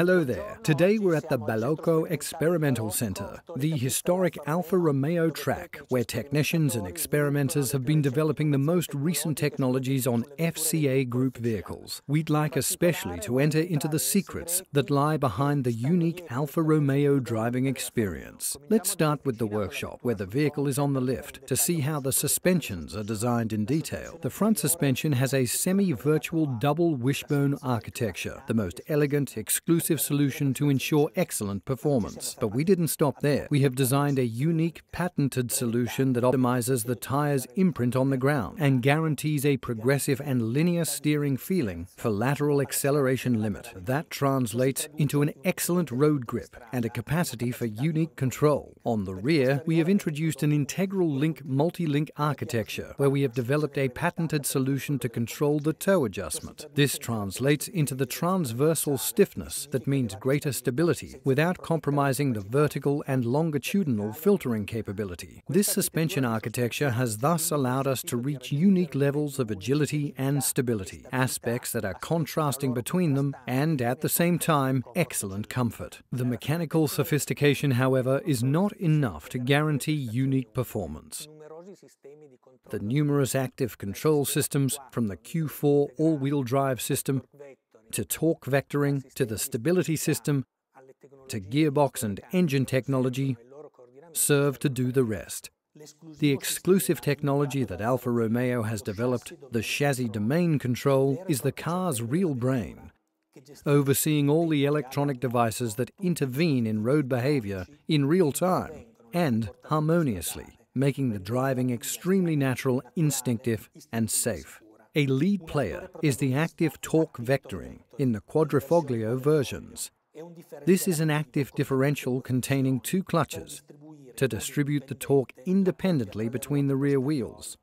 Hello there. Today we're at the Balocco Experimental Center, the historic Alfa Romeo track, where technicians and experimenters have been developing the most recent technologies on FCA Group vehicles. We'd like especially to enter into the secrets that lie behind the unique Alfa Romeo driving experience. Let's start with the workshop, where the vehicle is on the lift, to see how the suspensions are designed in detail. The front suspension has a semi-virtual double wishbone architecture, the most elegant, exclusive solution to ensure excellent performance. But we didn't stop there. We have designed a unique, patented solution that optimizes the tire's imprint on the ground and guarantees a progressive and linear steering feeling for lateral acceleration limit. That translates into an excellent road grip and a capacity for unique control. On the rear, we have introduced an integral link multi-link architecture where we have developed a patented solution to control the toe adjustment. This translates into the transversal stiffness that that means greater stability without compromising the vertical and longitudinal filtering capability. This suspension architecture has thus allowed us to reach unique levels of agility and stability, aspects that are contrasting between them and, at the same time, excellent comfort. The mechanical sophistication, however, is not enough to guarantee unique performance. The numerous active control systems, from the Q4 all-wheel drive system to torque vectoring, to the stability system, to gearbox and engine technology, serve to do the rest. The exclusive technology that Alfa Romeo has developed, the chassis domain control, is the car's real brain, overseeing all the electronic devices that intervene in road behavior in real time and harmoniously, making the driving extremely natural, instinctive, and safe. A lead player is the active torque vectoring in the Quadrifoglio versions. This is an active differential containing two clutches to distribute the torque independently between the rear wheels.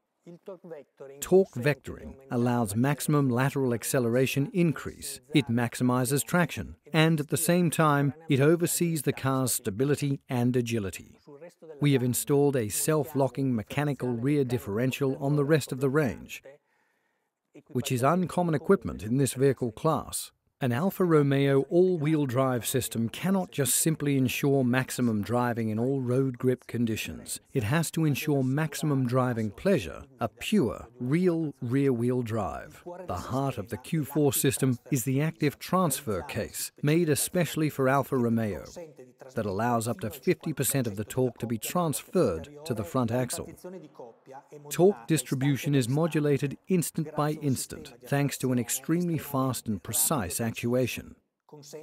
Torque vectoring allows maximum lateral acceleration increase, it maximizes traction, and at the same time, it oversees the car's stability and agility. We have installed a self-locking mechanical rear differential on the rest of the range, which is uncommon equipment in this vehicle class, an Alfa Romeo all-wheel drive system cannot just simply ensure maximum driving in all road grip conditions. It has to ensure maximum driving pleasure, a pure, real rear-wheel drive. The heart of the Q4 system is the active transfer case, made especially for Alfa Romeo that allows up to 50% of the torque to be transferred to the front axle. Torque distribution is modulated instant by instant thanks to an extremely fast and precise actuation.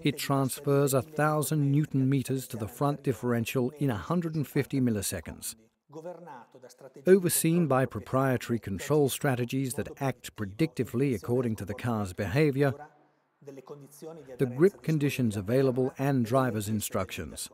It transfers 1,000 newton meters to the front differential in 150 milliseconds, Overseen by proprietary control strategies that act predictively according to the car's behavior, the grip conditions available and driver's instructions.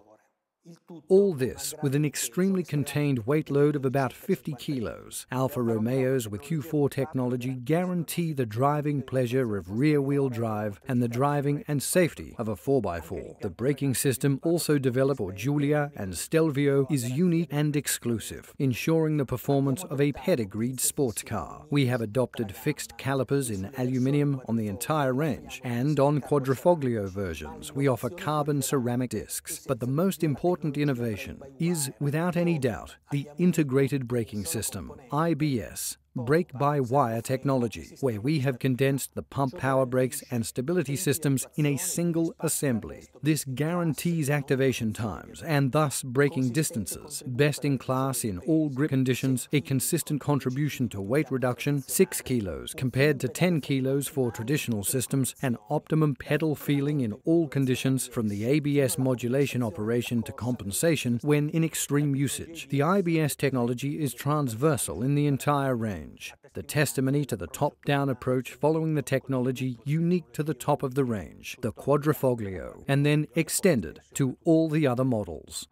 All this with an extremely contained weight load of about 50 kilos. Alfa Romeos with Q4 technology guarantee the driving pleasure of rear wheel drive and the driving and safety of a 4x4. The braking system, also developed for Giulia and Stelvio, is unique and exclusive, ensuring the performance of a pedigreed sports car. We have adopted fixed calipers in aluminium on the entire range, and on Quadrifoglio versions, we offer carbon ceramic discs. But the most important important innovation is, without any doubt, the Integrated Braking System, IBS, brake by wire technology, where we have condensed the pump power brakes and stability systems in a single assembly. This guarantees activation times and thus braking distances, best in class in all grip conditions, a consistent contribution to weight reduction, 6 kilos compared to 10 kilos for traditional systems, an optimum pedal feeling in all conditions from the ABS modulation operation to compensation when in extreme usage. The IBS technology is transversal in the entire range range, the testimony to the top down approach following the technology unique to the top of the range, the Quadrifoglio, and then extended to all the other models.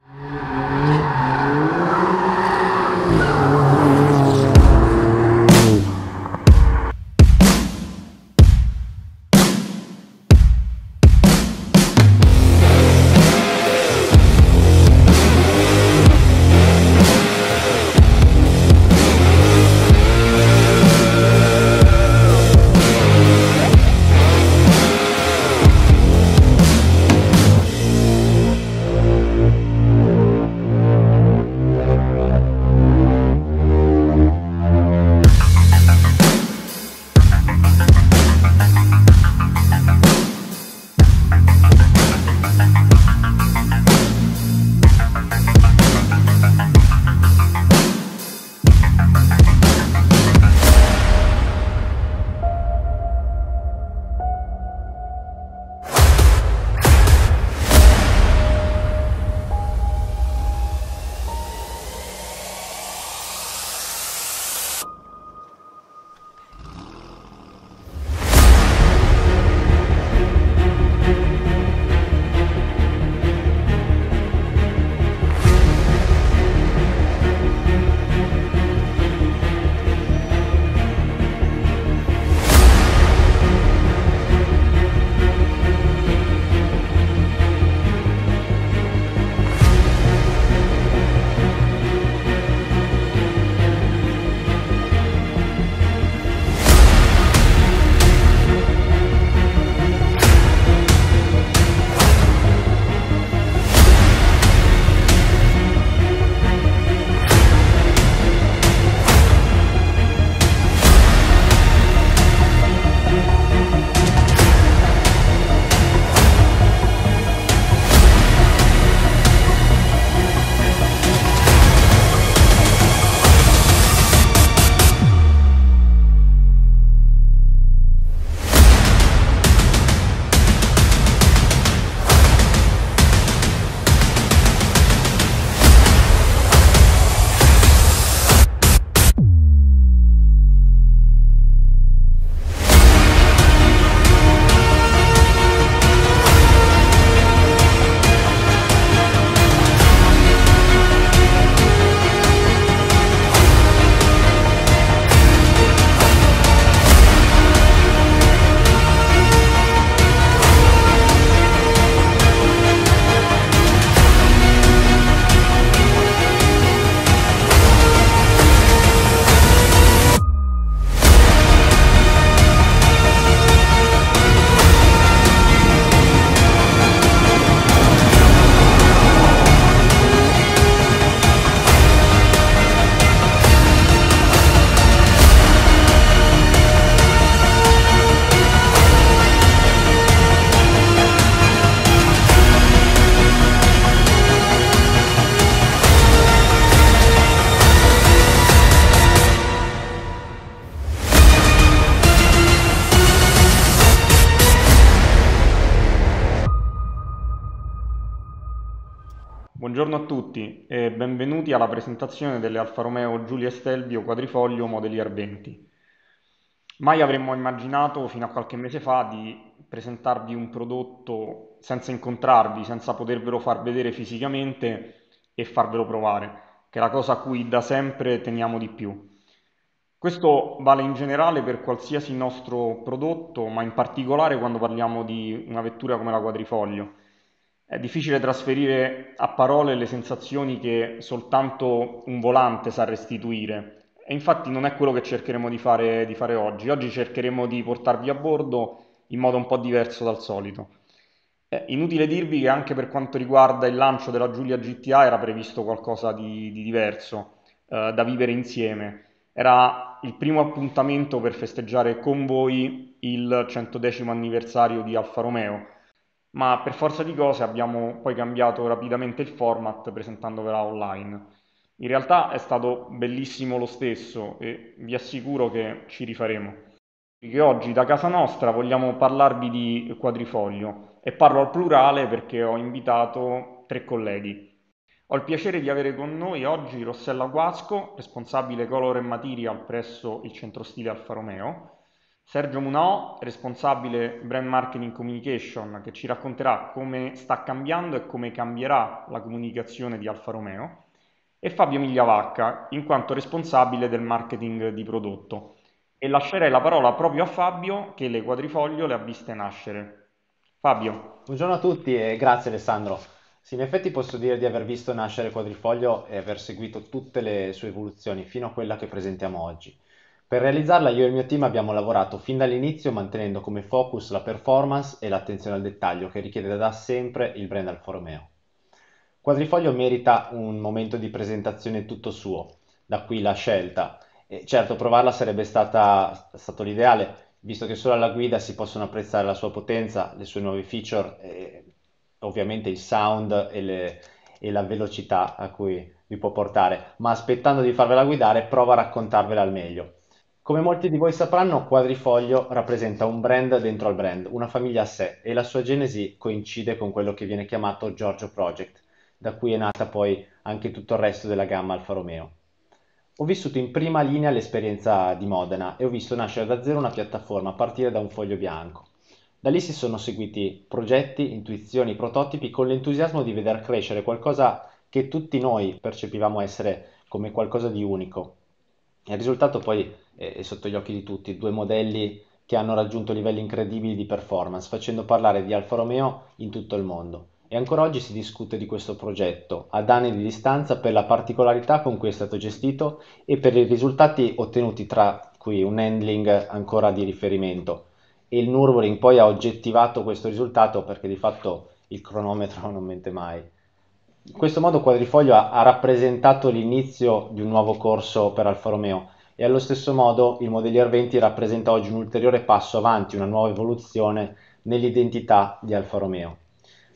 tutti e benvenuti alla presentazione delle Alfa Romeo Giulia Stelvio Quadrifoglio Modelier 20. Mai avremmo immaginato fino a qualche mese fa di presentarvi un prodotto senza incontrarvi, senza potervelo far vedere fisicamente e farvelo provare, che è la cosa a cui da sempre teniamo di più. Questo vale in generale per qualsiasi nostro prodotto, ma in particolare quando parliamo di una vettura come la Quadrifoglio è difficile trasferire a parole le sensazioni che soltanto un volante sa restituire e infatti non è quello che cercheremo di fare, di fare oggi. Oggi cercheremo di portarvi a bordo in modo un po' diverso dal solito. Eh, inutile dirvi che anche per quanto riguarda il lancio della Giulia GTA era previsto qualcosa di, di diverso eh, da vivere insieme. Era il primo appuntamento per festeggiare con voi il centodecimo anniversario di Alfa Romeo ma per forza di cose abbiamo poi cambiato rapidamente il format presentandovela online. In realtà è stato bellissimo lo stesso e vi assicuro che ci rifaremo. Perché oggi da casa nostra vogliamo parlarvi di quadrifoglio e parlo al plurale perché ho invitato tre colleghi. Ho il piacere di avere con noi oggi Rossella Guasco, responsabile color e material presso il centro stile Alfa Romeo, Sergio Munò, responsabile Brand Marketing Communication, che ci racconterà come sta cambiando e come cambierà la comunicazione di Alfa Romeo, e Fabio Migliavacca, in quanto responsabile del marketing di prodotto. E lascerei la parola proprio a Fabio, che le quadrifoglio le ha viste nascere. Fabio. Buongiorno a tutti e grazie Alessandro. Sì, in effetti posso dire di aver visto nascere Quadrifoglio e aver seguito tutte le sue evoluzioni fino a quella che presentiamo oggi. Per realizzarla io e il mio team abbiamo lavorato fin dall'inizio mantenendo come focus la performance e l'attenzione al dettaglio che richiede da sempre il brand Alfa Romeo. Quadrifoglio merita un momento di presentazione tutto suo, da qui la scelta. E certo provarla sarebbe stata, stato l'ideale, visto che solo alla guida si possono apprezzare la sua potenza, le sue nuove feature, e ovviamente il sound e, le, e la velocità a cui vi può portare, ma aspettando di farvela guidare prova a raccontarvela al meglio. Come molti di voi sapranno, Quadrifoglio rappresenta un brand dentro al brand, una famiglia a sé, e la sua genesi coincide con quello che viene chiamato Giorgio Project, da cui è nata poi anche tutto il resto della gamma Alfa Romeo. Ho vissuto in prima linea l'esperienza di Modena e ho visto nascere da zero una piattaforma a partire da un foglio bianco. Da lì si sono seguiti progetti, intuizioni, prototipi con l'entusiasmo di veder crescere qualcosa che tutti noi percepivamo essere come qualcosa di unico. Il risultato poi e sotto gli occhi di tutti, due modelli che hanno raggiunto livelli incredibili di performance, facendo parlare di Alfa Romeo in tutto il mondo. E ancora oggi si discute di questo progetto, ad anni di distanza, per la particolarità con cui è stato gestito e per i risultati ottenuti, tra cui un handling ancora di riferimento. E il Nürburgring poi ha oggettivato questo risultato perché di fatto il cronometro non mente mai. In questo modo Quadrifoglio ha, ha rappresentato l'inizio di un nuovo corso per Alfa Romeo, e allo stesso modo il Modellier 20 rappresenta oggi un ulteriore passo avanti, una nuova evoluzione nell'identità di Alfa Romeo.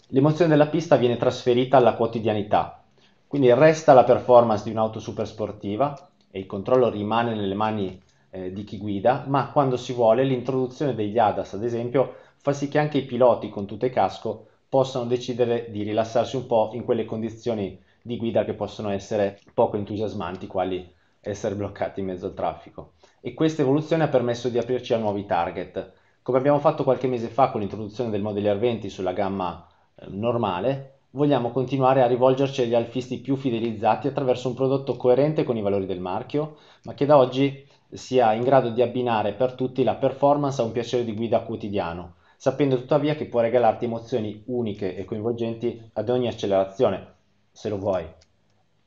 L'emozione della pista viene trasferita alla quotidianità, quindi resta la performance di un'auto super sportiva e il controllo rimane nelle mani eh, di chi guida, ma quando si vuole l'introduzione degli ADAS, ad esempio, fa sì che anche i piloti con tutte e casco possano decidere di rilassarsi un po' in quelle condizioni di guida che possono essere poco entusiasmanti, quali essere bloccati in mezzo al traffico. E questa evoluzione ha permesso di aprirci a nuovi target, come abbiamo fatto qualche mese fa con l'introduzione del Modellier 20 sulla gamma eh, normale, vogliamo continuare a rivolgerci agli alfisti più fidelizzati attraverso un prodotto coerente con i valori del marchio, ma che da oggi sia in grado di abbinare per tutti la performance a un piacere di guida quotidiano, sapendo tuttavia che può regalarti emozioni uniche e coinvolgenti ad ogni accelerazione, se lo vuoi.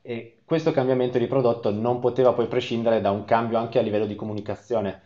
E questo cambiamento di prodotto non poteva poi prescindere da un cambio anche a livello di comunicazione.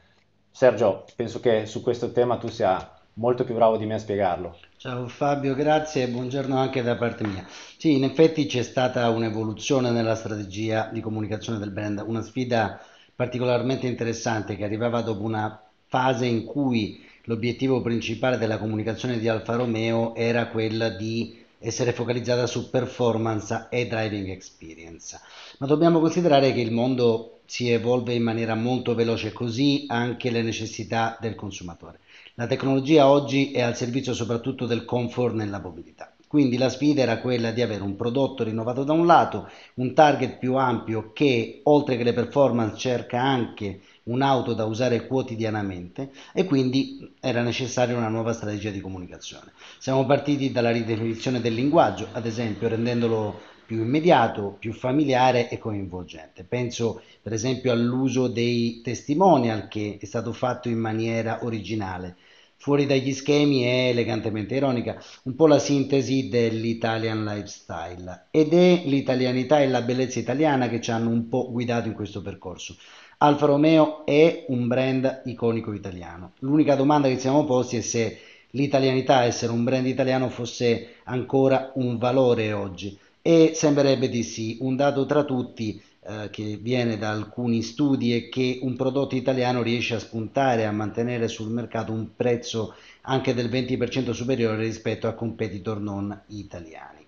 Sergio, penso che su questo tema tu sia molto più bravo di me a spiegarlo. Ciao Fabio, grazie e buongiorno anche da parte mia. Sì, in effetti c'è stata un'evoluzione nella strategia di comunicazione del brand, una sfida particolarmente interessante che arrivava dopo una fase in cui l'obiettivo principale della comunicazione di Alfa Romeo era quella di essere focalizzata su performance e driving experience. Ma dobbiamo considerare che il mondo si evolve in maniera molto veloce, così anche le necessità del consumatore. La tecnologia oggi è al servizio soprattutto del comfort nella mobilità. Quindi la sfida era quella di avere un prodotto rinnovato da un lato, un target più ampio che oltre che le performance cerca anche un'auto da usare quotidianamente e quindi era necessaria una nuova strategia di comunicazione. Siamo partiti dalla ridefinizione del linguaggio, ad esempio rendendolo più immediato, più familiare e coinvolgente. Penso per esempio all'uso dei testimonial che è stato fatto in maniera originale, fuori dagli schemi e elegantemente ironica, un po' la sintesi dell'Italian lifestyle ed è l'italianità e la bellezza italiana che ci hanno un po' guidato in questo percorso. Alfa Romeo è un brand iconico italiano. L'unica domanda che ci siamo posti è se l'italianità, essere un brand italiano, fosse ancora un valore oggi. E sembrerebbe di sì. Un dato tra tutti eh, che viene da alcuni studi è che un prodotto italiano riesce a spuntare, a mantenere sul mercato un prezzo anche del 20% superiore rispetto a competitor non italiani.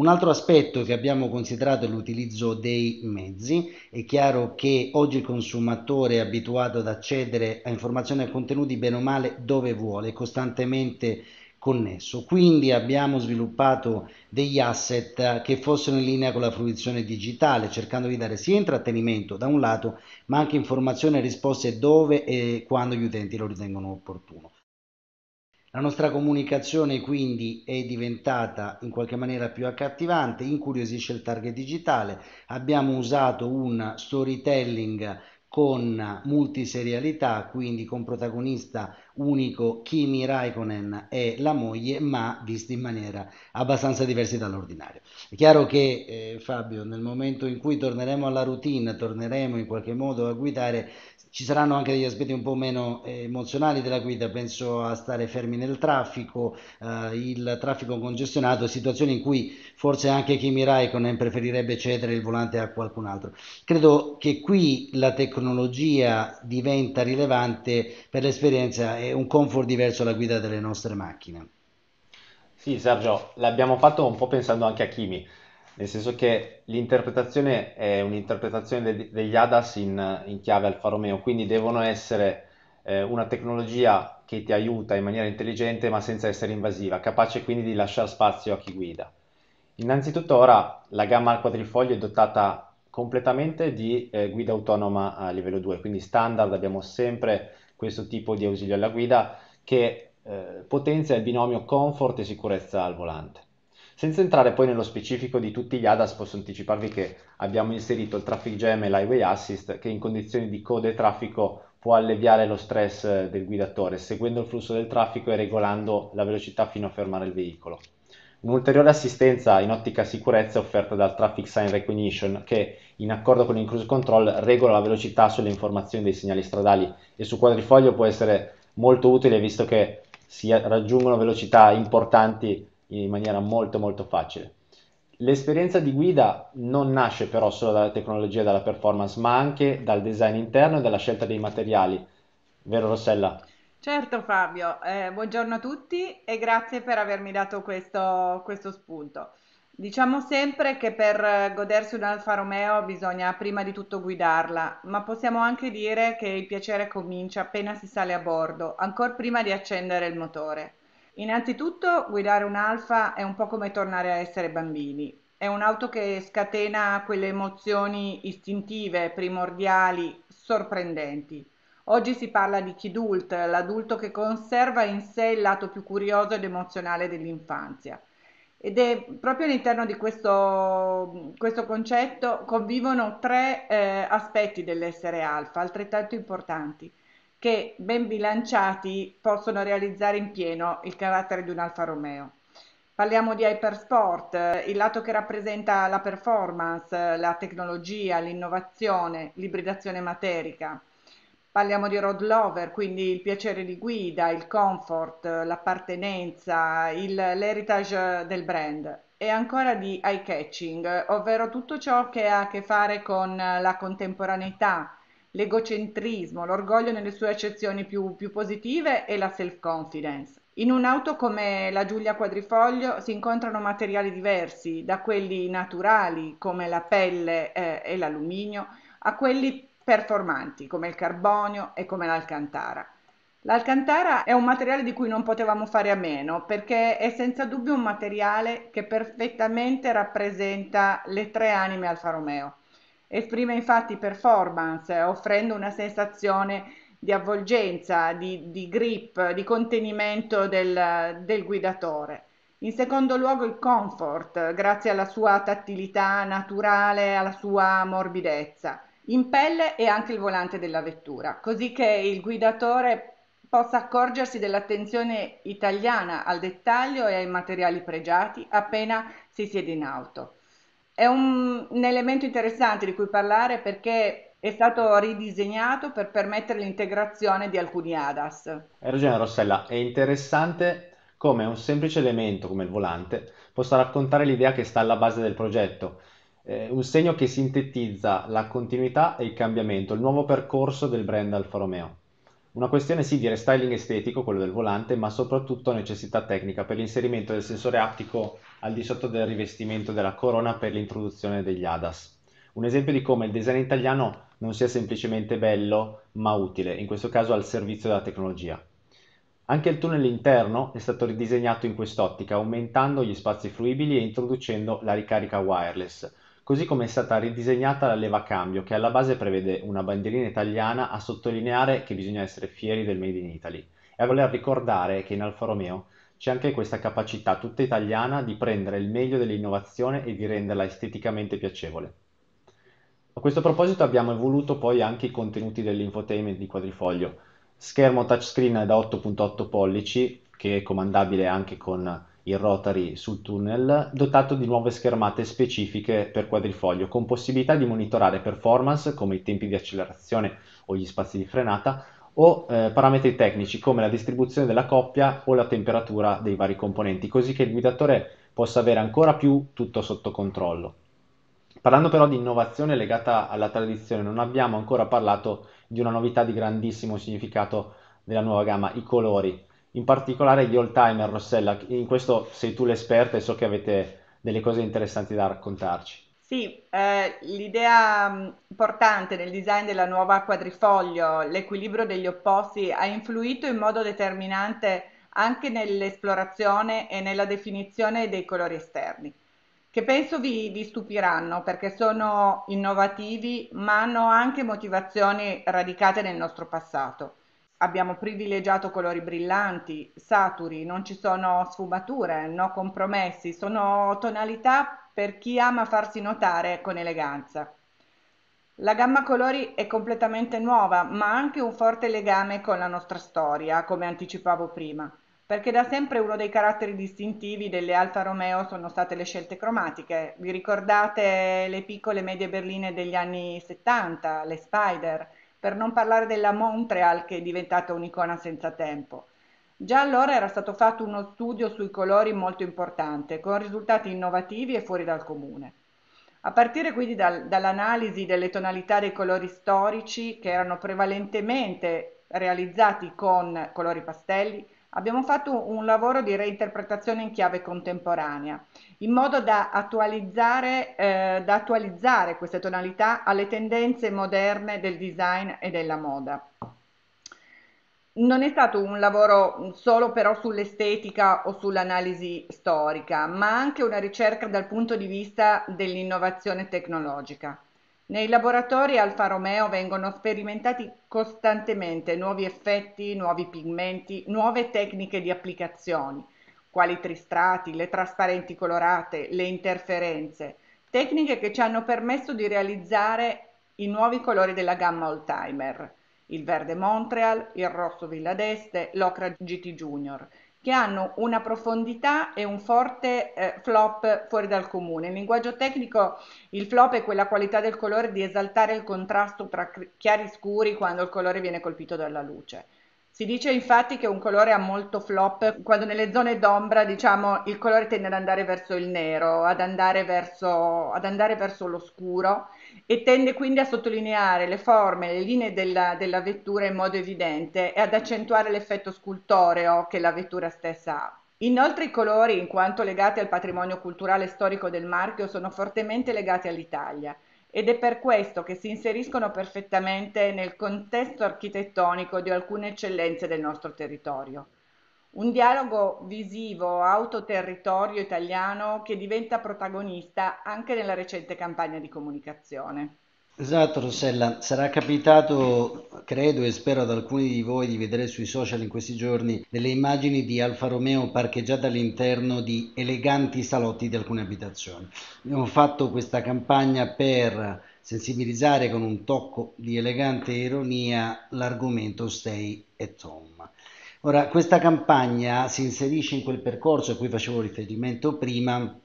Un altro aspetto che abbiamo considerato è l'utilizzo dei mezzi. È chiaro che oggi il consumatore è abituato ad accedere a informazioni e contenuti bene o male dove vuole, costantemente connesso. Quindi abbiamo sviluppato degli asset che fossero in linea con la fruizione digitale, cercando di dare sia intrattenimento da un lato, ma anche informazioni e risposte dove e quando gli utenti lo ritengono opportuno. La nostra comunicazione quindi è diventata in qualche maniera più accattivante, incuriosisce il target digitale, abbiamo usato un storytelling con multiserialità, quindi con protagonista unico Kimi Raikkonen e la moglie, ma visti in maniera abbastanza diversa dall'ordinario. È chiaro che eh, Fabio, nel momento in cui torneremo alla routine, torneremo in qualche modo a guidare, ci saranno anche degli aspetti un po' meno eh, emozionali della guida, penso a stare fermi nel traffico, eh, il traffico congestionato, situazioni in cui forse anche Kimi Raikkonen preferirebbe cedere il volante a qualcun altro. Credo che qui la tecnologia diventa rilevante per l'esperienza e un comfort diverso alla guida delle nostre macchine. Sì, Sergio, l'abbiamo fatto un po' pensando anche a Kimi nel senso che l'interpretazione è un'interpretazione de- degli ADAS in, in, chiave Alfa Romeo, quindi devono essere eh, una tecnologia che ti aiuta in maniera intelligente ma senza essere invasiva, capace quindi di lasciare spazio a chi guida. Innanzitutto ora la gamma al quadrifoglio è dotata completamente di eh, guida autonoma a livello 2, quindi standard abbiamo sempre questo tipo di ausilio alla guida che eh, potenzia il binomio comfort e sicurezza al volante. Senza entrare poi nello specifico di tutti gli ADAS, posso anticiparvi che abbiamo inserito il traffic jam e l'highway assist che in condizioni di code traffico può alleviare lo stress eh, del guidatore, seguendo il flusso del traffico e regolando la velocità fino a fermare il veicolo. Un'ulteriore assistenza in ottica sicurezza è offerta dal Traffic Sign Recognition che, in accordo con il Cruise Control, regola la velocità sulle informazioni dei segnali stradali e su quadrifoglio può essere molto utile visto che si raggiungono velocità importanti in maniera molto molto facile. L'esperienza di guida non nasce però solo dalla tecnologia e dalla performance, ma anche dal design interno e dalla scelta dei materiali. Vero Rossella? Certo Fabio, eh, buongiorno a tutti e grazie per avermi dato questo, questo spunto. Diciamo sempre che per godersi un Alfa Romeo bisogna prima di tutto guidarla, ma possiamo anche dire che il piacere comincia appena si sale a bordo, ancora prima di accendere il motore. Innanzitutto guidare un'alfa è un po' come tornare a essere bambini. È un'auto che scatena quelle emozioni istintive, primordiali, sorprendenti. Oggi si parla di kidult, l'adulto che conserva in sé il lato più curioso ed emozionale dell'infanzia. Ed è proprio all'interno di questo, questo concetto convivono tre eh, aspetti dell'essere alfa, altrettanto importanti che ben bilanciati possono realizzare in pieno il carattere di un Alfa Romeo. Parliamo di hypersport, il lato che rappresenta la performance, la tecnologia, l'innovazione, l'ibridazione materica. Parliamo di road lover, quindi il piacere di guida, il comfort, l'appartenenza, l'heritage del brand e ancora di eye catching, ovvero tutto ciò che ha a che fare con la contemporaneità, l'egocentrismo, l'orgoglio nelle sue accezioni più, più positive e la self-confidence. In un'auto come la Giulia Quadrifoglio si incontrano materiali diversi, da quelli naturali come la pelle eh, e l'alluminio, a quelli performanti come il carbonio e come l'alcantara. L'alcantara è un materiale di cui non potevamo fare a meno perché è senza dubbio un materiale che perfettamente rappresenta le tre anime Alfa Romeo. Esprime infatti performance, offrendo una sensazione di avvolgenza, di, di grip, di contenimento del, del guidatore. In secondo luogo il comfort, grazie alla sua tattilità naturale, alla sua morbidezza. In pelle e anche il volante della vettura, così che il guidatore possa accorgersi dell'attenzione italiana al dettaglio e ai materiali pregiati appena si siede in auto è un, un elemento interessante di cui parlare perché è stato ridisegnato per permettere l'integrazione di alcuni ADAS. Hai ragione Rossella, è interessante come un semplice elemento come il volante possa raccontare l'idea che sta alla base del progetto, eh, un segno che sintetizza la continuità e il cambiamento, il nuovo percorso del brand Alfa Romeo. Una questione sì di restyling estetico, quello del volante, ma soprattutto necessità tecnica per l'inserimento del sensore aptico al di sotto del rivestimento della corona per l'introduzione degli ADAS. Un esempio di come il design italiano non sia semplicemente bello, ma utile, in questo caso al servizio della tecnologia. Anche il tunnel interno è stato ridisegnato in quest'ottica, aumentando gli spazi fruibili e introducendo la ricarica wireless, così come è stata ridisegnata la leva cambio che alla base prevede una bandierina italiana a sottolineare che bisogna essere fieri del Made in Italy e a voler ricordare che in Alfa Romeo c'è anche questa capacità tutta italiana di prendere il meglio dell'innovazione e di renderla esteticamente piacevole. A questo proposito abbiamo evoluto poi anche i contenuti dell'infotainment di Quadrifoglio, schermo touchscreen da 8.8 pollici che è comandabile anche con il Rotary sul tunnel, dotato di nuove schermate specifiche per quadrifoglio, con possibilità di monitorare performance come i tempi di accelerazione o gli spazi di frenata, o eh, parametri tecnici come la distribuzione della coppia o la temperatura dei vari componenti, così che il guidatore possa avere ancora più tutto sotto controllo. Parlando però di innovazione legata alla tradizione, non abbiamo ancora parlato di una novità di grandissimo significato della nuova gamma, i colori in particolare gli old timer, Rossella. In questo sei tu l'esperta e so che avete delle cose interessanti da raccontarci. Sì, eh, l'idea mm, importante nel design della nuova quadrifoglio, l'equilibrio degli opposti, ha influito in modo determinante anche nell'esplorazione e nella definizione dei colori esterni, che penso vi, vi stupiranno perché sono innovativi ma hanno anche motivazioni radicate nel nostro passato abbiamo privilegiato colori brillanti, saturi, non ci sono sfumature, no compromessi, sono tonalità per chi ama farsi notare con eleganza. La gamma colori è completamente nuova, ma ha anche un forte legame con la nostra storia, come anticipavo prima, perché da sempre uno dei caratteri distintivi delle Alfa Romeo sono state le scelte cromatiche. Vi ricordate le piccole medie berline degli anni 70, le Spider? per non parlare della Montreal che è diventata un'icona senza tempo. Già allora era stato fatto uno studio sui colori molto importante, con risultati innovativi e fuori dal comune. A partire quindi dal, dall'analisi delle tonalità dei colori storici, che erano prevalentemente realizzati con colori pastelli, Abbiamo fatto un lavoro di reinterpretazione in chiave contemporanea, in modo da attualizzare, eh, da attualizzare queste tonalità alle tendenze moderne del design e della moda. Non è stato un lavoro solo però sull'estetica o sull'analisi storica, ma anche una ricerca dal punto di vista dell'innovazione tecnologica. Nei laboratori Alfa Romeo vengono sperimentati costantemente nuovi effetti, nuovi pigmenti, nuove tecniche di applicazioni, quali i tristrati, le trasparenti colorate, le interferenze, tecniche che ci hanno permesso di realizzare i nuovi colori della gamma Oldtimer, il verde Montreal, il rosso Villa d'Este, l'Ocra GT Junior, che hanno una profondità e un forte eh, flop fuori dal comune. In linguaggio tecnico il flop è quella qualità del colore di esaltare il contrasto tra chiari e scuri quando il colore viene colpito dalla luce. Si dice infatti che un colore ha molto flop quando nelle zone d'ombra diciamo, il colore tende ad andare verso il nero, ad andare verso, ad andare verso l'oscuro e tende quindi a sottolineare le forme, le linee della, della vettura in modo evidente e ad accentuare l'effetto scultoreo che la vettura stessa ha. Inoltre i colori, in quanto legati al patrimonio culturale e storico del marchio, sono fortemente legati all'Italia ed è per questo che si inseriscono perfettamente nel contesto architettonico di alcune eccellenze del nostro territorio un dialogo visivo autoterritorio italiano che diventa protagonista anche nella recente campagna di comunicazione. Esatto Rossella, sarà capitato, credo e spero ad alcuni di voi di vedere sui social in questi giorni delle immagini di Alfa Romeo parcheggiate all'interno di eleganti salotti di alcune abitazioni. Abbiamo fatto questa campagna per sensibilizzare con un tocco di elegante ironia l'argomento stay at home. Ora, questa campagna si inserisce in quel percorso a cui facevo riferimento prima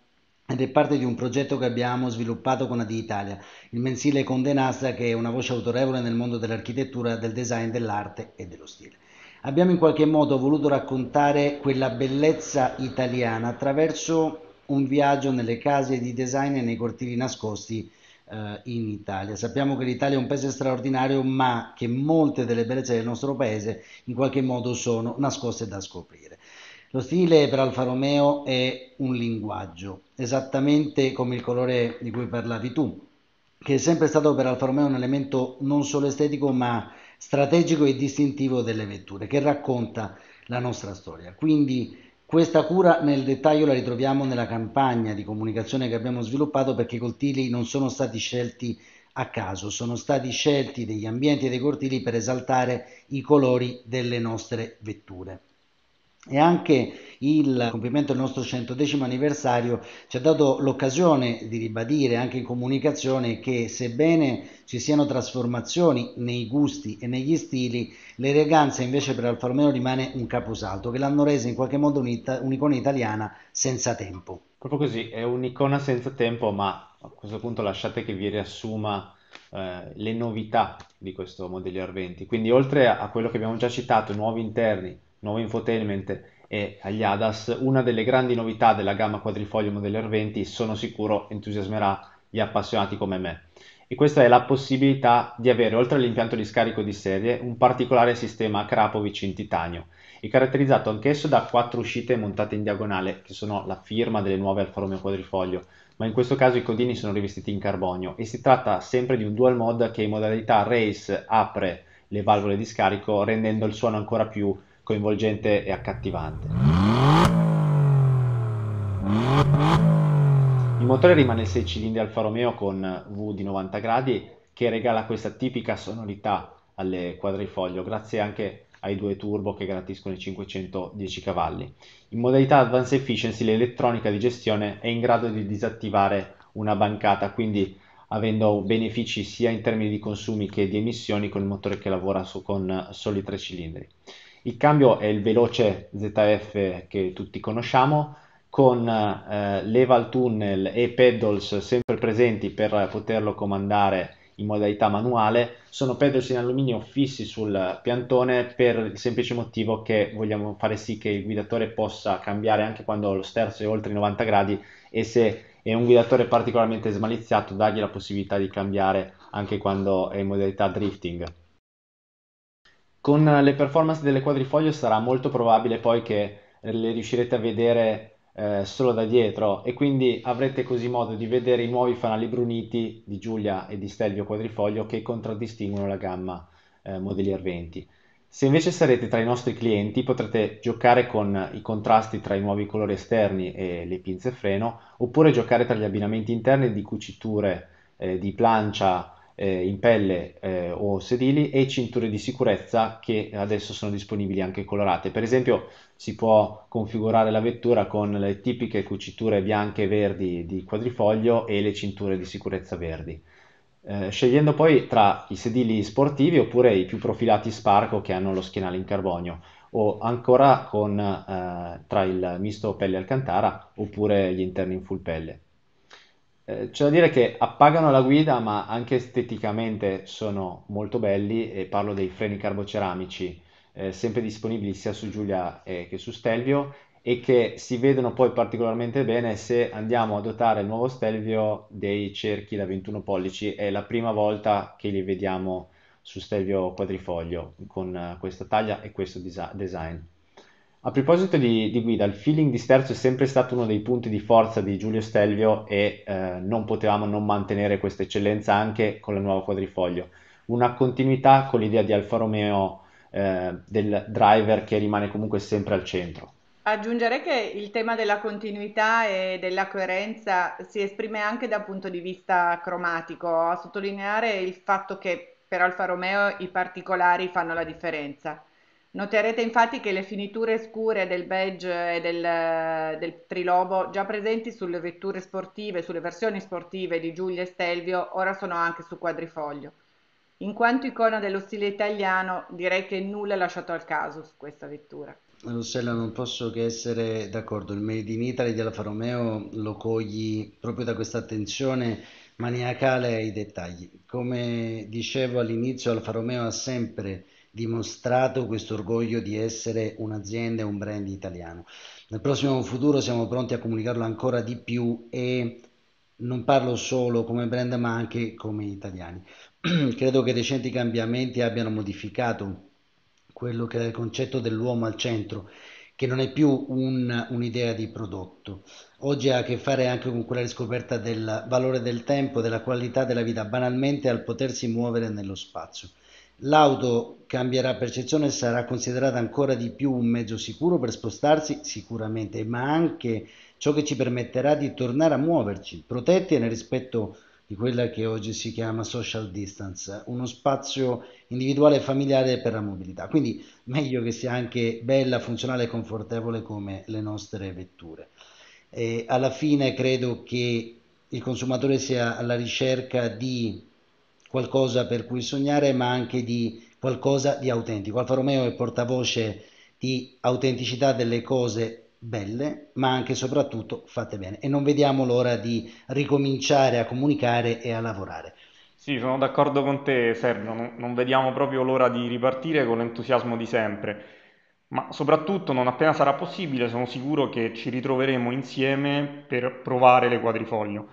ed è parte di un progetto che abbiamo sviluppato con AD Italia, il mensile Conde che è una voce autorevole nel mondo dell'architettura, del design, dell'arte e dello stile. Abbiamo in qualche modo voluto raccontare quella bellezza italiana attraverso un viaggio nelle case di design e nei cortili nascosti eh, in Italia. Sappiamo che l'Italia è un paese straordinario, ma che molte delle bellezze del nostro paese in qualche modo sono nascoste da scoprire. Lo stile per Alfa Romeo è un linguaggio, esattamente come il colore di cui parlavi tu, che è sempre stato per Alfa Romeo un elemento non solo estetico, ma strategico e distintivo delle vetture, che racconta la nostra storia. Quindi questa cura nel dettaglio la ritroviamo nella campagna di comunicazione che abbiamo sviluppato perché i cortili non sono stati scelti a caso, sono stati scelti degli ambienti e dei cortili per esaltare i colori delle nostre vetture. E anche il compimento del nostro centodecimo anniversario ci ha dato l'occasione di ribadire anche in comunicazione che sebbene ci siano trasformazioni nei gusti e negli stili, l'eleganza invece per Alfa Romeo rimane un caposaldo che l'hanno resa in qualche modo un'ita- un'icona italiana senza tempo. Proprio così, è un'icona senza tempo, ma a questo punto lasciate che vi riassuma eh, le novità di questo modello R20. Quindi oltre a quello che abbiamo già citato, nuovi interni, nuovo infotainment e agli ADAS, una delle grandi novità della gamma quadrifoglio Modeller 20 sono sicuro entusiasmerà gli appassionati come me. E questa è la possibilità di avere, oltre all'impianto di scarico di serie, un particolare sistema Krapovic in titanio, e caratterizzato anch'esso da quattro uscite montate in diagonale, che sono la firma delle nuove Alfa Romeo quadrifoglio, ma in questo caso i codini sono rivestiti in carbonio e si tratta sempre di un dual mod che in modalità race apre le valvole di scarico rendendo il suono ancora più coinvolgente e accattivante. Il motore rimane 6 cilindri Alfa Romeo con V di 90 gradi che regala questa tipica sonorità alle quadrifoglio grazie anche ai due turbo che garantiscono i 510 cavalli. In modalità Advanced Efficiency l'elettronica di gestione è in grado di disattivare una bancata, quindi avendo benefici sia in termini di consumi che di emissioni con il motore che lavora su, con soli 3 cilindri. Il cambio è il veloce ZF che tutti conosciamo con eh, leva tunnel e pedals sempre presenti per poterlo comandare in modalità manuale, sono pedals in alluminio fissi sul piantone per il semplice motivo che vogliamo fare sì che il guidatore possa cambiare anche quando lo sterzo è oltre i 90 gradi e se è un guidatore particolarmente smaliziato dargli la possibilità di cambiare anche quando è in modalità drifting. Con eh, le performance delle quadrifoglio sarà molto probabile poi che le riuscirete a vedere eh, solo da dietro e quindi avrete così modo di vedere i nuovi fanali bruniti di Giulia e di Stelvio Quadrifoglio che contraddistinguono la gamma eh, Modellier 20. Se invece sarete tra i nostri clienti potrete giocare con i contrasti tra i nuovi colori esterni e le pinze freno oppure giocare tra gli abbinamenti interni di cuciture eh, di plancia eh, in pelle eh, o sedili e cinture di sicurezza che adesso sono disponibili anche colorate. Per esempio si può configurare la vettura con le tipiche cuciture bianche e verdi di quadrifoglio e le cinture di sicurezza verdi. Eh, scegliendo poi tra i sedili sportivi oppure i più profilati Sparco che hanno lo schienale in carbonio o ancora con, eh, tra il misto pelle alcantara oppure gli interni in full pelle. Eh, c'è da dire che appagano la guida, ma anche esteticamente sono molto belli e parlo dei freni carboceramici, eh, sempre disponibili sia su Giulia eh, che su Stelvio e che si vedono poi particolarmente bene se andiamo a dotare il nuovo Stelvio dei cerchi da 21 pollici. È la prima volta che li vediamo su Stelvio quadrifoglio con eh, questa taglia e questo design. A proposito di, di guida, il feeling di sterzo è sempre stato uno dei punti di forza di Giulio Stelvio e eh, non potevamo non mantenere questa eccellenza anche con la nuova quadrifoglio. Una continuità con l'idea di Alfa Romeo eh, del driver che rimane comunque sempre al centro. Aggiungerei che il tema della continuità e della coerenza si esprime anche dal punto di vista cromatico, a sottolineare il fatto che per Alfa Romeo i particolari fanno la differenza. Noterete infatti che le finiture scure del badge e del, del, trilobo già presenti sulle vetture sportive, sulle versioni sportive di Giulia e Stelvio, ora sono anche su quadrifoglio. In quanto icona dello stile italiano, direi che nulla è lasciato al caso su questa vettura. Rossella, non posso che essere d'accordo. Il Made in Italy di Alfa Romeo lo cogli proprio da questa attenzione maniacale ai dettagli. Come dicevo all'inizio, Alfa Romeo ha sempre dimostrato questo orgoglio di essere un'azienda e un brand italiano. Nel prossimo futuro siamo pronti a comunicarlo ancora di più e non parlo solo come brand ma anche come italiani. Credo che recenti cambiamenti abbiano modificato quello che era il concetto dell'uomo al centro, che non è più un, un'idea di prodotto. Oggi ha a che fare anche con quella riscoperta del valore del tempo, della qualità della vita, banalmente al potersi muovere nello spazio. L'auto cambierà percezione e sarà considerata ancora di più un mezzo sicuro per spostarsi sicuramente, ma anche ciò che ci permetterà di tornare a muoverci, protetti nel rispetto di quella che oggi si chiama social distance, uno spazio individuale e familiare per la mobilità. Quindi meglio che sia anche bella, funzionale e confortevole come le nostre vetture. E alla fine credo che il consumatore sia alla ricerca di qualcosa per cui sognare, ma anche di qualcosa di autentico. Alfa Romeo è portavoce di autenticità delle cose belle, ma anche e soprattutto fatte bene. E non vediamo l'ora di ricominciare a comunicare e a lavorare. Sì, sono d'accordo con te Sergio, non, non vediamo proprio l'ora di ripartire con l'entusiasmo di sempre, ma soprattutto non appena sarà possibile sono sicuro che ci ritroveremo insieme per provare le quadrifoglio.